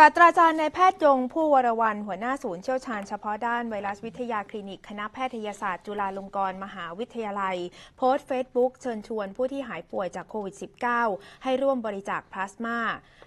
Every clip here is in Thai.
ศาสตราจารย์นายแพทย์ยงผู้วรวันหัวหน้าศูนย์เชี่ยวชาญเฉพาะด้าน ไวรัสวิทยาคลินิกคณะแพทยศาสตร์จุฬาลงกรณ์มหาวิทยาลัย โพสต์เฟซบุ๊กเชิญชวนผู้ที่หายป่วยจากโควิด -19 ให้ร่วมบริจาคพลาสมา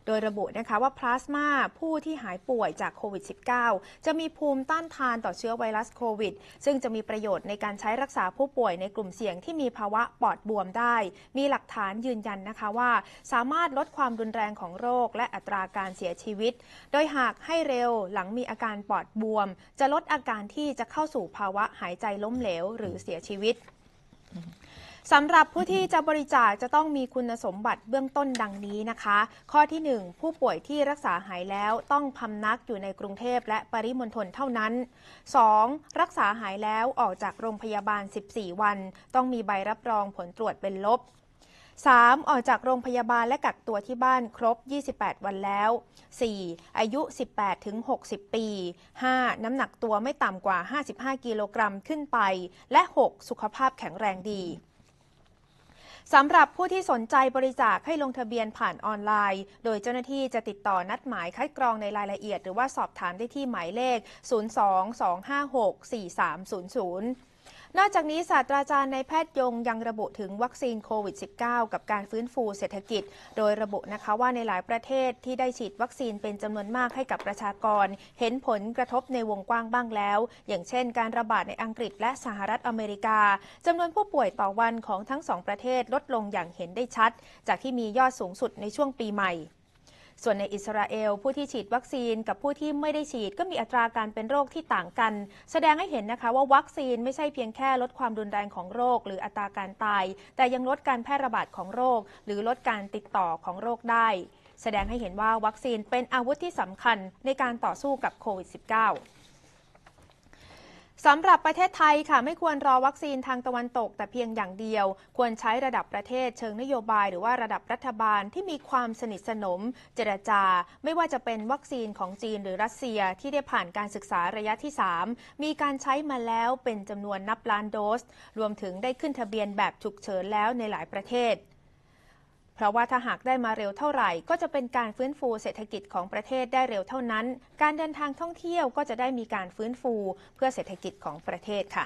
โดยระบุนะคะว่าพลาสมาผู้ที่หายป่วยจากโควิด -19 จะมีภูมิต้านทานต่อเชื้อไวรัสโควิดซึ่งจะมีประโยชน์ในการใช้รักษาผู้ป่วยในกลุ่มเสี่ยงที่มีภาวะปอดบวมได้ มีหลักฐานยืนยันนะคะว่า สามารถลดความรุนแรงของโรค และอัตราการเสียชีวิตโดยหากให้เร็วหลังมีอาการปอดบวม จะลดอาการที่จะเข้าสู่ภาวะหายใจล้มเหลวหรือเสียชีวิต สำหรับผู้ที่จะบริจาคจะต้องมีคุณสมบัติเบื้องต้นดังนี้นะคะ ข้อที่ 1 ผู้ป่วยที่รักษาหายแล้วต้องพำนักอยู่ในกรุงเทพและปริมณฑลเท่านั้น 2. รักษาหายแล้วออกจากโรงพยาบาล 14 วัน ต้องมีใบรับรองผลตรวจเป็นลบ 3. ออกจากโรงพยาบาลและกักตัวที่บ้านครบ 28 วันแล้ว 4. อายุ 18 ถึง 60 ปี 5. น้ำหนักตัวไม่ต่ำกว่า 55 กิโลกรัมขึ้นไป และ 6. สุขภาพแข็งแรงดีสำหรับผู้ที่สนใจบริจาคให้ลงทะเบียนผ่านออนไลน์ โดยเจ้าหน้าที่จะติดต่อนัดหมายคัดกรองในรายละเอียดหรือว่าสอบถามได้ที่หมายเลข022564300นอกจากนี้ศาสตราจารย์ในแพทย์ยงยังระบุถึงวัคซีนโควิด -19 กับการฟื้นฟูเศรษฐกิจ โดยระบุนะคะว่าในหลายประเทศที่ได้ฉีดวัคซีนเป็นจำนวนมากให้กับประชากร เห็นผลกระทบในวงกว้างบ้างแล้ว อย่างเช่นการระบาดในอังกฤษและสหรัฐอเมริกา จำนวนผู้ป่วยต่อวันของทั้งสองประเทศลดลงอย่างเห็นได้ชัด จากที่มียอดสูงสุดในช่วงปีใหม่ส่วนในอิสราเอล ผู้ที่ฉีดวัคซีนกับผู้ที่ไม่ได้ฉีดก็มีอัตราการเป็นโรคที่ต่างกัน แสดงให้เห็นนะคะว่าวัคซีนไม่ใช่เพียงแค่ลดความรุนแรงของโรคหรืออัตราการตาย แต่ยังลดการแพร่ระบาดของโรคหรือลดการติดต่อของโรคได้ แสดงให้เห็นว่าวัคซีนเป็นอาวุธที่สำคัญในการต่อสู้กับโควิด -19 สำหรับประเทศไทยค่ะ ไม่ควรรอวัคซีนทางตะวันตกแต่เพียงอย่างเดียว ควรใช้ระดับประเทศเชิงนโยบาย หรือว่าระดับรัฐบาลที่มีความสนิทสนม เจรจา ไม่ว่าจะเป็นวัคซีนของจีนหรือรัสเซีย ที่ได้ผ่านการศึกษาระยะที่ 3 มีการใช้มาแล้วเป็นจำนวนนับล้านโดส รวมถึงได้ขึ้นทะเบียนแบบฉุกเฉินแล้วในหลายประเทศพราะว่าถ้าหากได้มาเร็วเท่าไหร่ ก็จะเป็นการฟื้นฟูเศรษฐกิจของประเทศได้เร็วเท่านั้น การเดินทางท่องเที่ยวก็จะได้มีการฟื้นฟูเพื่อเศรษฐกิจของประเทศค่ะ